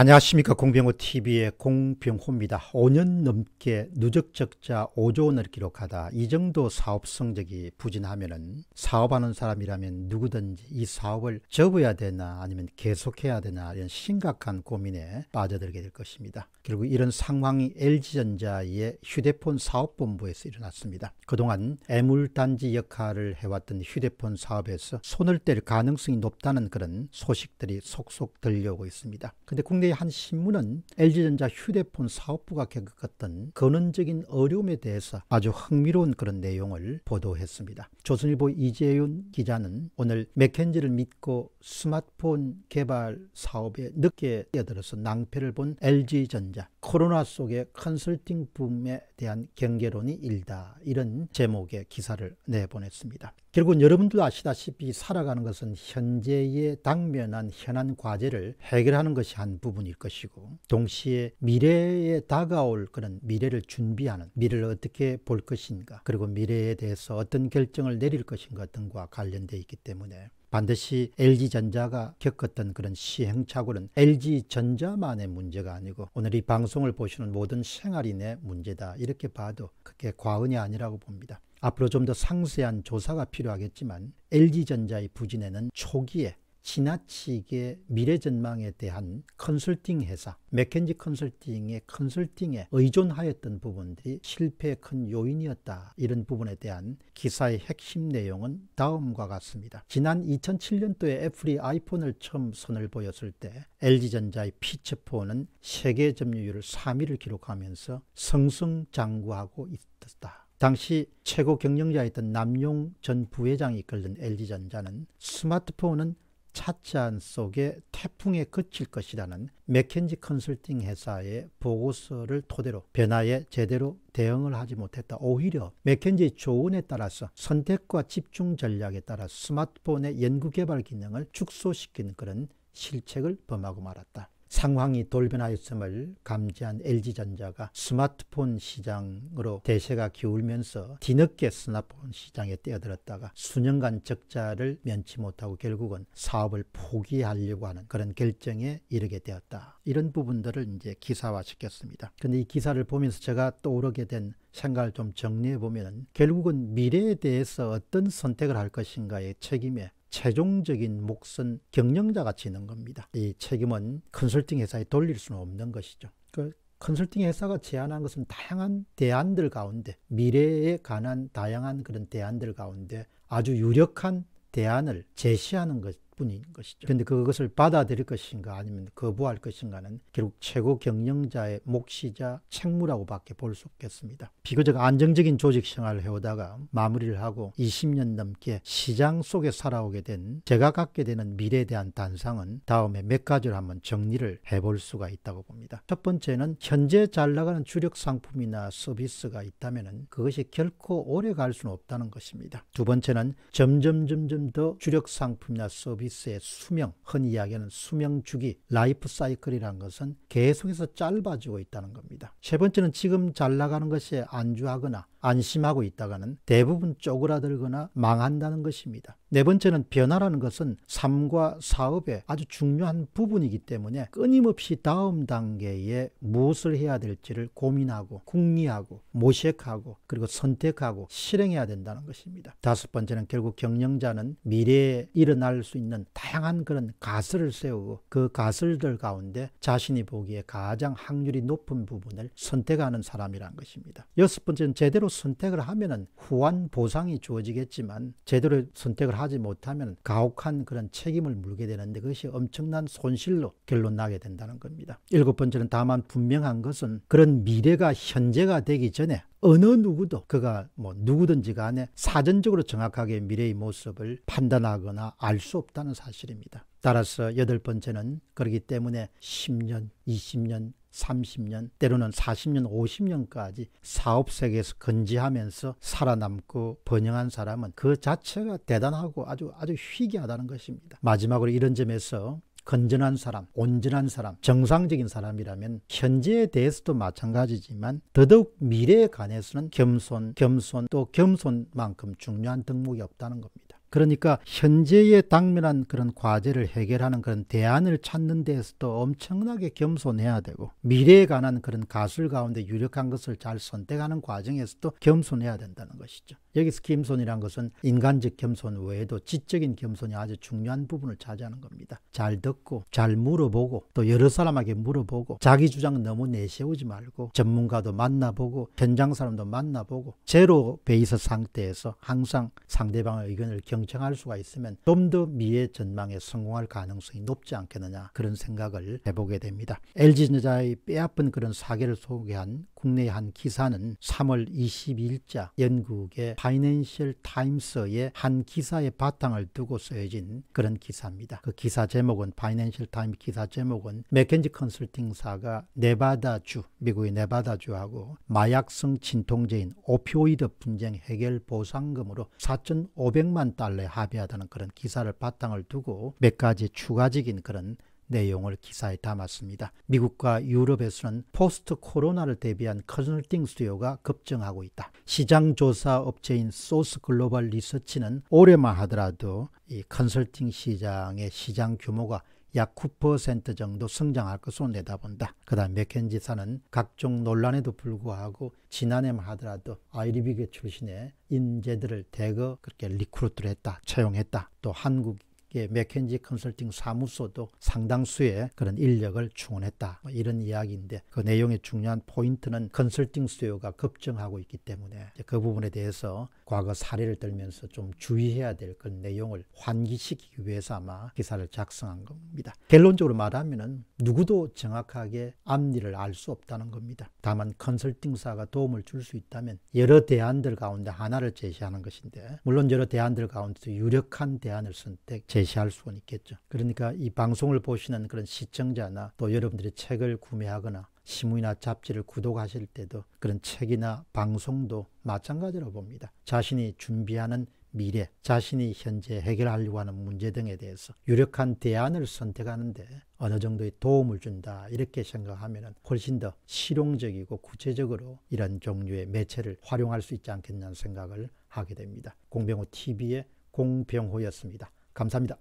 안녕하십니까 공병호TV의 공병호입니다. 5년 넘게 누적적자 5조 원을 기록하다 이 정도 사업 성적이 부진하면 은 사업하는 사람이라면 누구든지 이 사업을 접어야 되나 아니면 계속해야 되나 이런 심각한 고민에 빠져들게 될 것입니다. 그리고 이런 상황이 LG전자의 휴대폰 사업본부에서 일어났습니다. 그동안 애물단지 역할을 해왔던 휴대폰 사업에서 손을 뗄 가능성이 높다는 그런 소식들이 속속 들려오고 있습니다. 근데 국내 미국의 한 신문은 LG전자 휴대폰 사업부가 겪었던 근원적인 어려움에 대해서 아주 흥미로운 그런 내용을 보도했습니다. 조선일보 이재윤 기자는 오늘 맥켄지를 믿고 스마트폰 개발 사업에 늦게 뛰어들어서 낭패를 본 LG전자 코로나 속에 컨설팅 붐에 대한 경계론이 일다 이런 제목의 기사를 내보냈습니다. 결국은 여러분들도 아시다시피 살아가는 것은 현재의 당면한 현안 과제를 해결하는 것이 한 부분일 것이고 동시에 미래에 다가올 그런 미래를 준비하는 미래를 어떻게 볼 것인가 그리고 미래에 대해서 어떤 결정을 내릴 것인가 등과 관련돼 있기 때문에 반드시 LG전자가 겪었던 그런 시행착오는 LG전자만의 문제가 아니고 오늘 이 방송을 보시는 모든 생활인의 문제다 이렇게 봐도 그게 과언이 아니라고 봅니다. 앞으로 좀 더 상세한 조사가 필요하겠지만 LG전자의 부진에는 초기에 지나치게 미래 전망에 대한 컨설팅 회사 맥켄지 컨설팅의 컨설팅에 의존하였던 부분들이 실패의 큰 요인이었다 이런 부분에 대한 기사의 핵심 내용은 다음과 같습니다. 지난 2007년도에 애플이 아이폰을 처음 선을 보였을 때 LG전자의 피처폰은 세계 점유율 3위를 기록하면서 성승장구하고 있었다. 당시 최고 경영자였던 남용 전 부회장이 이끌던 LG전자는 스마트폰은 차치한 속에 태풍에 그칠 것이라는 맥켄지 컨설팅 회사의 보고서를 토대로 변화에 제대로 대응을 하지 못했다. 오히려 맥켄지의 조언에 따라서 선택과 집중 전략에 따라 스마트폰의 연구개발 기능을 축소시킨 그런 실책을 범하고 말았다. 상황이 돌변하였음을 감지한 LG전자가 스마트폰 시장으로 대세가 기울면서 뒤늦게 스마트폰 시장에 뛰어들었다가 수년간 적자를 면치 못하고 결국은 사업을 포기하려고 하는 그런 결정에 이르게 되었다. 이런 부분들을 이제 기사화 시켰습니다. 근데 이 기사를 보면서 제가 떠오르게 된 생각을 좀 정리해 보면 결국은 미래에 대해서 어떤 선택을 할 것인가의 책임에 최종적인 목선 경영자가 지는 겁니다. 이 책임은 컨설팅 회사에 돌릴 수는 없는 것이죠. 그 컨설팅 회사가 제안한 것은 다양한 대안들 가운데 미래에 관한 다양한 그런 대안들 가운데 아주 유력한 대안을 제시하는 것 뿐인 것이죠. 그런데 그것을 받아들일 것인가 아니면 거부할 것인가는 결국 최고 경영자의 몫이자 책무라고밖에 볼 수 없겠습니다. 비교적 안정적인 조직 생활을 해오다가 마무리를 하고 20년 넘게 시장 속에 살아오게 된 제가 갖게 되는 미래에 대한 단상은 다음에 몇 가지를 한번 정리를 해볼 수가 있다고 봅니다. 첫 번째는 현재 잘 나가는 주력 상품이나 서비스가 있다면 그것이 결코 오래 갈 수는 없다는 것입니다. 두 번째는 점점 점점 더 주력 상품이나 서비스 헬리스의 수명, 흔히 이야기하는 수명 주기, 라이프 사이클이라는 것은 계속해서 짧아지고 있다는 겁니다. 세 번째는 지금 잘 나가는 것이 안주하거나 안심하고 있다가는 대부분 쪼그라들거나 망한다는 것입니다. 네 번째는 변화라는 것은 삶과 사업의 아주 중요한 부분이기 때문에 끊임없이 다음 단계에 무엇을 해야 될지를 고민하고 궁리하고 모색하고 그리고 선택하고 실행해야 된다는 것입니다. 다섯 번째는 결국 경영자는 미래에 일어날 수 있는 다양한 그런 가설을 세우고 그 가설들 가운데 자신이 보기에 가장 확률이 높은 부분을 선택하는 사람이란 것입니다. 여섯 번째는 제대로 제대로 선택을 하면 후한 보상이 주어지겠지만 제대로 선택을 하지 못하면 가혹한 그런 책임을 물게 되는데 그것이 엄청난 손실로 결론 나게 된다는 겁니다. 일곱 번째는 다만 분명한 것은 그런 미래가 현재가 되기 전에 어느 누구도 그가 뭐 누구든지 간에 사전적으로 정확하게 미래의 모습을 판단하거나 알 수 없다는 사실입니다. 따라서 여덟 번째는 그러기 때문에 10년, 20년, 30년, 때로는 40년, 50년까지 사업 세계에서 건지하면서 살아남고 번영한 사람은 그 자체가 대단하고 아주 아주 희귀하다는 것입니다. 마지막으로 이런 점에서 건전한 사람, 온전한 사람, 정상적인 사람이라면 현재에 대해서도 마찬가지지만 더더욱 미래에 관해서는 겸손, 겸손 또 겸손만큼 중요한 덕목이 없다는 겁니다. 그러니까 현재의 당면한 그런 과제를 해결하는 그런 대안을 찾는 데에서도 엄청나게 겸손해야 되고 미래에 관한 그런 가술 가운데 유력한 것을 잘 선택하는 과정에서도 겸손해야 된다는 것이죠. 여기서 겸손이란 것은 인간적 겸손 외에도 지적인 겸손이 아주 중요한 부분을 차지하는 겁니다. 잘 듣고 잘 물어보고 또 여러 사람에게 물어보고 자기 주장 너무 내세우지 말고 전문가도 만나보고 현장 사람도 만나보고 제로 베이스 상태에서 항상 상대방의 의견을 경청할 수가 있으면 좀 더 미의 전망에 성공할 가능성이 높지 않겠느냐 그런 생각을 해보게 됩니다. LG전자의 빼앗은 그런 사기를 소개한 국내의 한 기사는 3월 22일자 영국의 파이낸셜 타임스의 한 기사의 바탕을 두고 쓰여진 그런 기사입니다. 그 기사 제목은 파이낸셜 타임 기사 제목은 맥켄지 컨설팅사가 네바다주 미국의 네바다주하고 마약성 진통제인 오피오이드 분쟁 해결 보상금으로 4,500만 달러에 합의하다는 그런 기사를 바탕을 두고 몇 가지 추가적인 그런 내용을 기사에 담았습니다. 미국과 유럽에서는 포스트 코로나를 대비한 컨설팅 수요가 급증하고 있다. 시장 조사 업체인 소스 글로벌 리서치는 올해만 하더라도 이 컨설팅 시장의 시장 규모가 약 9% 정도 성장할 것으로 내다본다. 그 다음 맥켄지사는 각종 논란에도 불구하고 지난해만 하더라도 아이리비계 출신의 인재들을 대거 그렇게 리크루트를 했다, 채용했다. 또 한국 예, 맥켄지 컨설팅 사무소도 상당수의 그런 인력을 충원했다. 뭐 이런 이야기인데 그 내용의 중요한 포인트는 컨설팅 수요가 급증하고 있기 때문에 그 부분에 대해서 과거 사례를 들면서 좀 주의해야 될 그 내용을 환기시키기 위해서 아마 기사를 작성한 겁니다. 결론적으로 말하면은 누구도 정확하게 앞니를 알 수 없다는 겁니다. 다만 컨설팅사가 도움을 줄 수 있다면 여러 대안들 가운데 하나를 제시하는 것인데 물론 여러 대안들 가운데서 유력한 대안을 선택 제시할 수는 있겠죠. 그러니까 이 방송을 보시는 그런 시청자나 또 여러분들이 책을 구매하거나 신문이나 잡지를 구독하실 때도 그런 책이나 방송도 마찬가지로 봅니다. 자신이 준비하는 미래, 자신이 현재 해결하려고 하는 문제 등에 대해서 유력한 대안을 선택하는데 어느 정도의 도움을 준다 이렇게 생각하면 훨씬 더 실용적이고 구체적으로 이런 종류의 매체를 활용할 수 있지 않겠냐는 생각을 하게 됩니다. 공병호 TV의 공병호였습니다. 감사합니다.